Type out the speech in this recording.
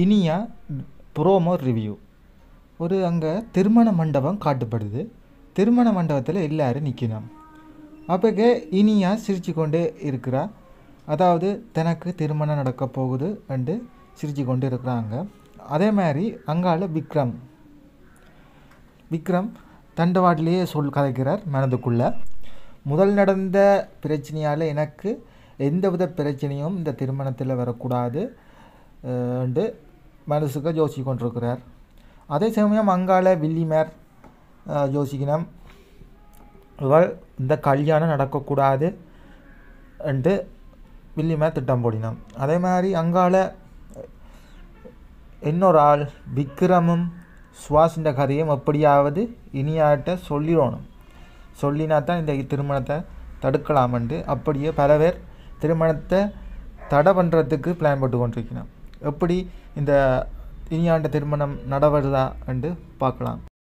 Iniya promo review ஒரு அங்கே திருமண மண்டபம் காட்டுப்படுது திருமண மண்டபத்தில் எல்லோரும் நிற்கணும் அப்போக்கே இனியா சிரித்து கொண்டே இருக்கிறா அதாவது தனக்கு திருமணம் நடக்க போகுது என்று சிரித்து கொண்டு இருக்கிறாங்க அதே மாதிரி அங்கால விக்ரம் விக்ரம் தண்டவாட்டிலேயே சொல் கதைக்கிறார் மனதுக்குள்ளே முதல் நடந்த பிரச்சனையால் எனக்கு எந்தவித பிரச்சனையும் இந்த திருமணத்தில் வரக்கூடாது என்று மனசுக்கு யோசிச்சு கொண்டிருக்கிறார் அதே சமயம் அங்கால வில்லிமேர் யோசிக்கணும் இவள் இந்த கல்யாணம் நடக்கக்கூடாது என்று வில்லிமேர் திட்டம் போடினோம் அதே மாதிரி அங்கால இன்னொரு ஆள் விக்ரமும் சுவாசின்ற கதையும் எப்படியாவது இனியாட்ட சொல்லிடணும் சொல்லினா தான் இந்த திருமணத்தை என்று அப்படியே பல பேர் திருமணத்தை தடை பண்ணுறதுக்கு பிளான் போட்டு கொண்டிருக்கிறோம் எப்படி இந்த இனியாண்ட திருமணம் நடவருதா என்று பார்க்கலாம்